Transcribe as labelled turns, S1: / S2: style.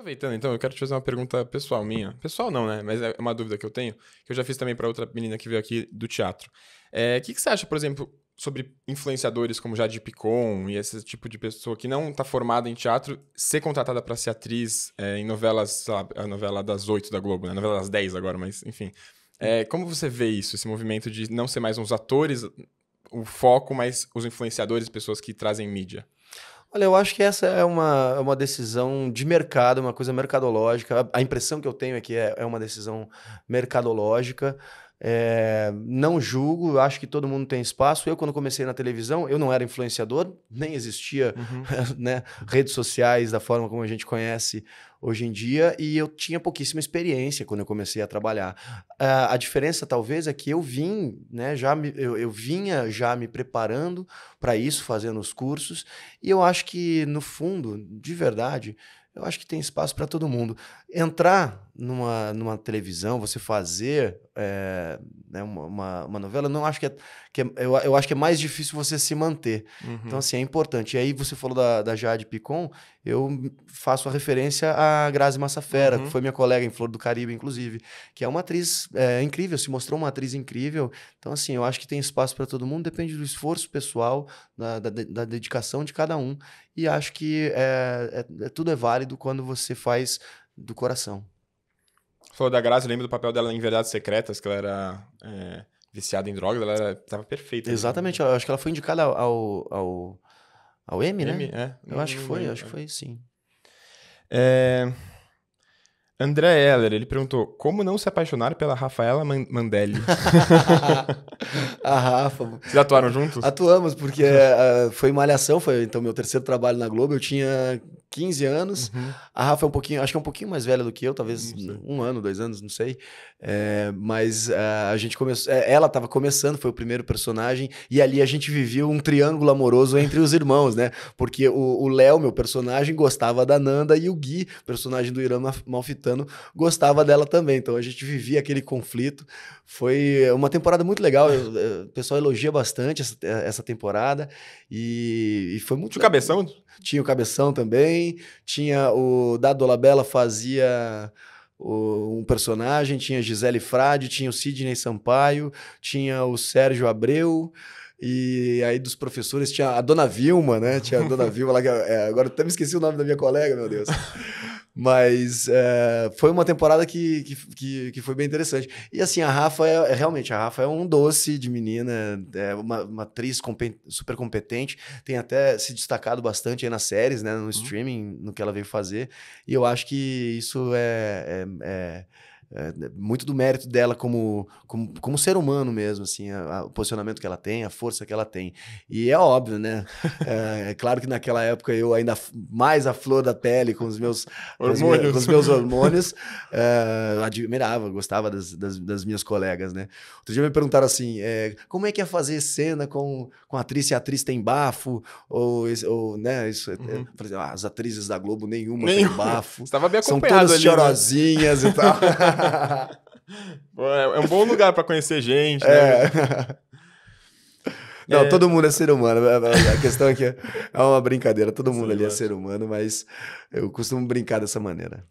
S1: Aproveitando, então, eu quero te fazer uma pergunta pessoal minha. Pessoal não, né? Mas é uma dúvida que eu tenho, que eu já fiz também para outra menina que veio aqui do teatro. É, o é, que, que você acha, por exemplo, sobre influenciadores como Jade Picon e esse tipo de pessoa que não está formada em teatro ser contratada para ser atriz é, em novelas, sei lá, a novela das oito da Globo, né? A novela das dez agora, mas enfim. É, como você vê isso, esse movimento de não ser mais uns atores o foco, mas os influenciadores, pessoas que trazem mídia?
S2: Olha, eu acho que essa é uma, é uma decisão de mercado, uma coisa mercadológica. A, a impressão que eu tenho é que é, é uma decisão mercadológica. É, não julgo, acho que todo mundo tem espaço. Eu, quando comecei na televisão, eu não era influenciador, nem existia uhum. né, redes sociais da forma como a gente conhece hoje em dia, e eu tinha pouquíssima experiência quando eu comecei a trabalhar. Uh, a diferença, talvez, é que eu vim, né, já me, eu, eu vinha já me preparando para isso, fazendo os cursos, e eu acho que, no fundo, de verdade, eu acho que tem espaço para todo mundo. Entrar numa, numa televisão, você fazer é, né, uma, uma, uma, novela, eu não acho que é, que é, eu, eu acho que é mais difícil você se manter. Então, uhum. Então, assim, é importante. E aí você falou da, da Jade Picon, eu faço a referência à Grazi Massafera, uhum. que foi minha colega em Flor do Caribe, inclusive, que é uma atriz é, incrível, se mostrou uma atriz incrível. Então, assim, eu acho que tem espaço para todo mundo, depende do esforço pessoal, da, da, da dedicação de cada um. E acho que é, é, é tudo é válido quando você faz do coração.
S1: Falou da Grazi, lembra lembro do papel dela em Verdades Secretas, que ela era é, viciada em drogas, ela estava perfeita. Né? Exatamente, acho que ela foi indicada ao, ao, ao M, né? M, é. Eu não, acho que foi, acho que foi sim. É... André Heller, ele perguntou: como não se apaixonar pela Rafaela Man Mandelli? a ah, Rafa. Vocês atuaram juntos?
S2: Atuamos, porque uh, foi Malhação, foi então meu terceiro trabalho na Globo. Eu tinha 15 anos. Uhum. A Rafa é um pouquinho, acho que é um pouquinho mais velha do que eu, talvez um ano, dois anos, não sei. É, mas a, é, a gente começou. É, ela estava começando, foi o primeiro personagem, e ali a gente vivia um triângulo amoroso entre os irmãos, né? Porque o Léo, meu personagem, gostava da Nanda, e o Gui, personagem do Irã Malfitano, gostava dela também. Então a gente vivia aquele conflito. Foi uma temporada muito legal. O pessoal elogia bastante essa, essa temporada. E, e foi muito. Tinha o cabeção? Tinha o cabeção também também. Tinha o Dado Labella fazia o, um personagem, tinha Gisele Frade, tinha o Sidney Sampaio, tinha o Sérgio Abreu. E aí dos professores tinha a dona Vilma, né? Tinha a dona Vilma lá, que, é, agora até me esqueci o nome da minha colega, meu Deus. Mas é, foi uma temporada que, que, que, foi bem interessante. E assim, a Rafa é, é realmente, a Rafa é um doce de menina, é uma, uma atriz super competente, tem até se destacado bastante aí nas séries, né? No uhum. streaming, no que ela veio fazer. E eu acho que isso é, é, é é, muito do mérito dela como, como, como ser humano mesmo, assim, a, a, o posicionamento que ela tem, a força que ela tem. E é óbvio, né? É, é claro que naquela época eu ainda mais à flor da pele com os meus hormônios, com os meus hormônios, é, admirava, gostava das, das, das, minhas colegas, né? Outro dia me perguntaram assim, é, como é que é fazer cena com, com atriz e atriz tem bafo? Ou, ou né, isso, é, uhum. as atrizes da Globo nenhuma, tem bafo. Estava bem acompanhado São todas ali, né? chorosinhas né? e tal.
S1: É, é um bom lugar para conhecer gente, né? É. Não, é. todo
S2: mundo é ser humano. Né? A questão é que é uma brincadeira. Todo mundo Sim, ali é ser humano, mas eu costumo brincar dessa maneira.